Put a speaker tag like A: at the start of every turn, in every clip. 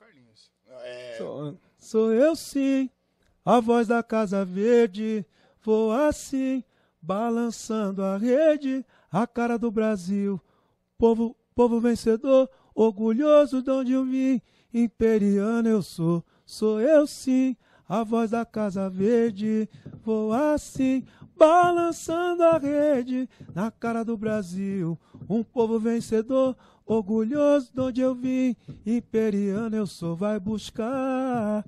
A: Carlinhos. É... Sou, sou eu sim, a voz da Casa Verde. Vou assim, balançando a rede, a cara do Brasil. Povo, povo vencedor, orgulhoso de onde eu vim. Imperiano eu sou, sou eu sim, a voz da Casa Verde. Vou assim, balançando a rede, na cara do Brasil. Um povo vencedor, Orgulhoso de onde eu vim, imperiano eu sou, vai buscar,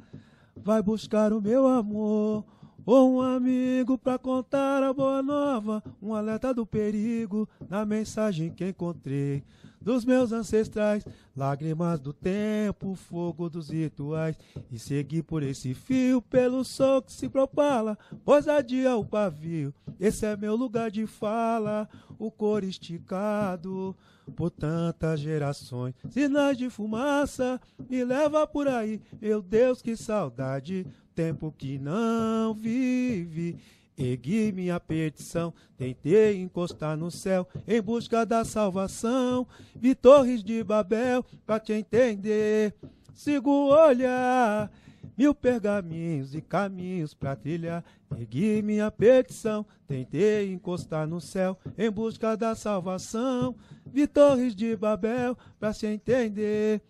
A: vai buscar o meu amor. Ou um amigo pra contar a boa nova, um alerta do perigo na mensagem que encontrei dos meus ancestrais, lágrimas do tempo, fogo dos rituais, e segui por esse fio, pelo sol que se propala, pois adia o pavio, esse é meu lugar de fala, o cor esticado por tantas gerações, sinais de fumaça, me leva por aí, meu Deus, que saudade, tempo que não vive. Ergui minha petição, tentei encostar no céu em busca da salvação. Vi torres de Babel pra te entender. Sigo o olhar, mil pergaminhos e caminhos pra trilhar. Ergui minha petição, tentei encostar no céu em busca da salvação. Vi torres de Babel pra se entender.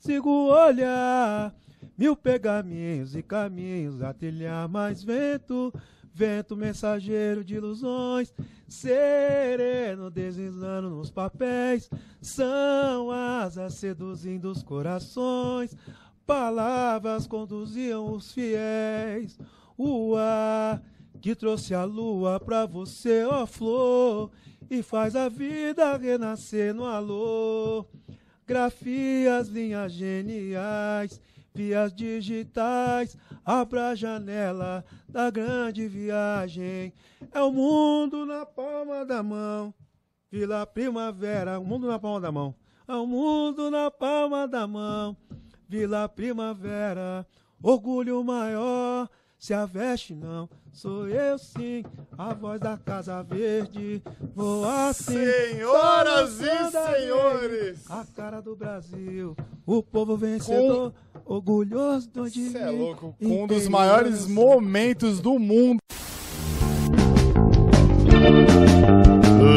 A: Sigo o olhar. Mil pergaminhos e caminhos a trilhar mais vento, vento mensageiro de ilusões, sereno deslizando nos papéis, são asas seduzindo os corações, palavras conduziam os fiéis, o ar que trouxe a lua pra você, ó flor, e faz a vida renascer no alô. Grafias, linhas geniais Cópias digitais, abra a janela da grande viagem. É o mundo na palma da mão. Vila Primavera, o mundo na palma da mão. É o mundo na palma da mão. Vila Primavera, orgulho maior. Se a veste não, sou eu sim, a voz da Casa Verde. Vou assim. Senhoras e senhores! Verde, a cara do Brasil, o povo vencedor. Com orgulhoso do de Você é louco, um dos maiores momentos do mundo.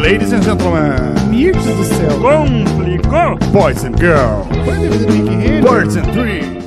A: Ladies and gentlemen, Mirtes do céu, complicou! Boys and girls, Boys and Three.